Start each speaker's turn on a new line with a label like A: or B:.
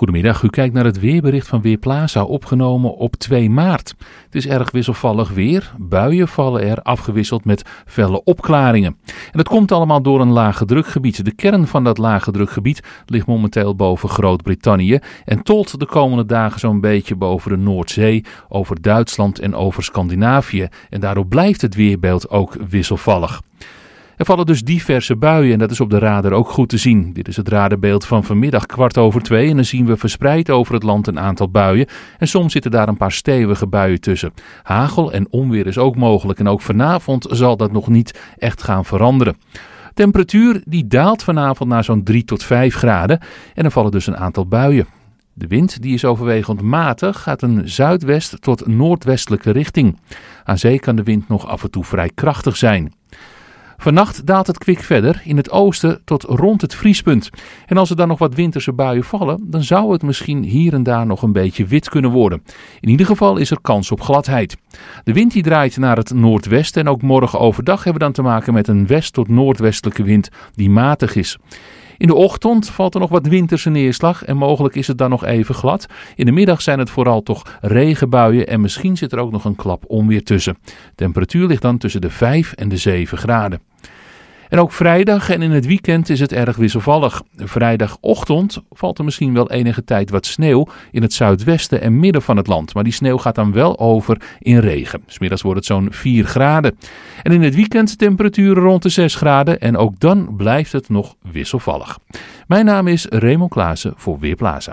A: Goedemiddag, u kijkt naar het weerbericht van Weerplaza, opgenomen op 2 maart. Het is erg wisselvallig weer, buien vallen er afgewisseld met felle opklaringen. En dat komt allemaal door een lage drukgebied. De kern van dat lage drukgebied ligt momenteel boven Groot-Brittannië en tolt de komende dagen zo'n beetje boven de Noordzee, over Duitsland en over Scandinavië. En daardoor blijft het weerbeeld ook wisselvallig. Er vallen dus diverse buien en dat is op de radar ook goed te zien. Dit is het radarbeeld van vanmiddag kwart over twee en dan zien we verspreid over het land een aantal buien. En soms zitten daar een paar stevige buien tussen. Hagel en onweer is ook mogelijk en ook vanavond zal dat nog niet echt gaan veranderen. Temperatuur die daalt vanavond naar zo'n 3 tot 5 graden en er vallen dus een aantal buien. De wind die is overwegend matig, gaat een zuidwest tot noordwestelijke richting. Aan zee kan de wind nog af en toe vrij krachtig zijn. Vannacht daalt het kwik verder in het oosten tot rond het vriespunt. En als er dan nog wat winterse buien vallen, dan zou het misschien hier en daar nog een beetje wit kunnen worden. In ieder geval is er kans op gladheid. De wind die draait naar het noordwesten en ook morgen overdag hebben we dan te maken met een west- tot noordwestelijke wind die matig is. In de ochtend valt er nog wat winterse neerslag en mogelijk is het dan nog even glad. In de middag zijn het vooral toch regenbuien en misschien zit er ook nog een klap onweer tussen. De temperatuur ligt dan tussen de 5 en de 7 graden. En ook vrijdag en in het weekend is het erg wisselvallig. Vrijdagochtend valt er misschien wel enige tijd wat sneeuw in het zuidwesten en midden van het land. Maar die sneeuw gaat dan wel over in regen. Smiddags wordt het zo'n 4 graden. En in het weekend temperaturen rond de 6 graden. En ook dan blijft het nog wisselvallig. Mijn naam is Raymond Klaassen voor Weerplaza.